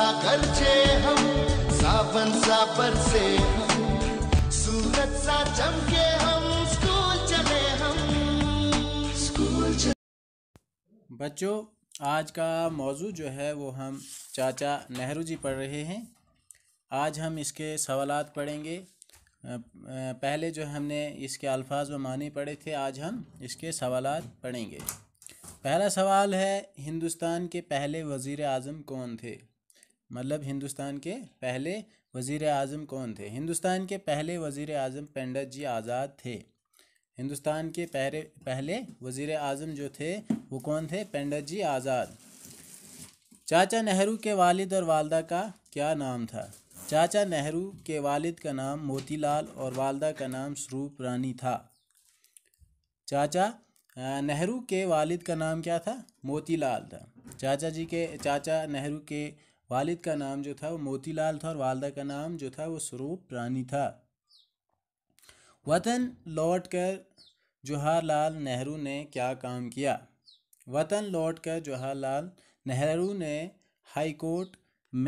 घर छे हम सावन सा से हम सूरत सा चमके हम स्कूल चले हम स्कूल बच्चों आज का मौजू जो है वो हम चाचा नेहरू जी पढ़ रहे हैं आज हम इसके सवालात पढ़ेंगे पहले जो हमने इसके अल्फाज व मानी पढ़े थे आज हम इसके सवालात पढ़ेंगे पहला सवाल है हिंदुस्तान के पहले वज़ी अजम कौन थे मतलब हिंदुस्तान के पहले वज़ी अजम कौन थे हिंदुस्तान के पहले वज़ी अजम पंडित जी आज़ाद थे हिंदुस्तान के पहले पहले वज़ी अजम जो थे वो कौन थे पंडित जी आज़ाद चाचा नेहरू के वालिद और वालदा का क्या नाम था चाचा नेहरू के वालिद का नाम मोतीलाल और वालदा का नाम स्वरूप रानी था चाचा नेहरू के वालिद का नाम क्या था मोतीलाल था चाचा जी के चाचा नेहरू के वालिद का नाम जो था वो मोतीलाल था और वालदा का नाम जो था वो स्वरूप रानी था वतन लौट जवाहर जवाहरलाल नेहरू ने क्या काम किया वतन लौट जवाहर जवाहरलाल नेहरू ने हाई कोर्ट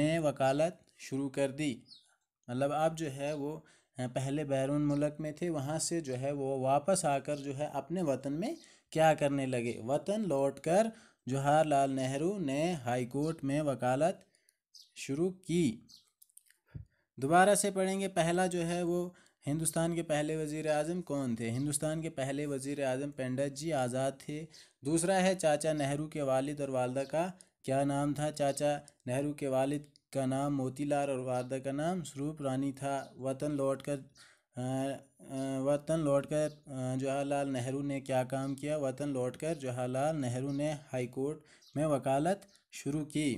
में वकालत शुरू कर दी मतलब आप जो है वो पहले बैरून मुल्क में थे वहाँ से जो है वो वापस आकर जो है अपने वतन में क्या करने लगे वतन लौट जवाहर जवाहरलाल नेहरू ने हाई कोर्ट में वकालत शुरू की दोबारा से पढ़ेंगे पहला जो है वो हिंदुस्तान के पहले वजीर आज़म कौन थे हिंदुस्तान के पहले वजीर आज़म पंडित जी आज़ाद थे दूसरा है चाचा नेहरू के वालिद और वालदा का क्या नाम था चाचा नेहरू के वालिद का नाम मोतीलाल और वालदा का नाम स्वरूप रानी था वतन लौट कर वतन लौटकर जवाहरलाल नेहरू ने क्या काम किया वतन लौटकर जवाहरलाल नेहरू ने हाईकोर्ट में वकालत शुरू की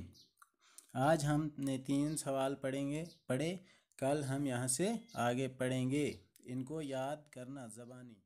आज हमने तीन सवाल पढ़ेंगे पढ़े कल हम यहाँ से आगे पढ़ेंगे इनको याद करना ज़बानी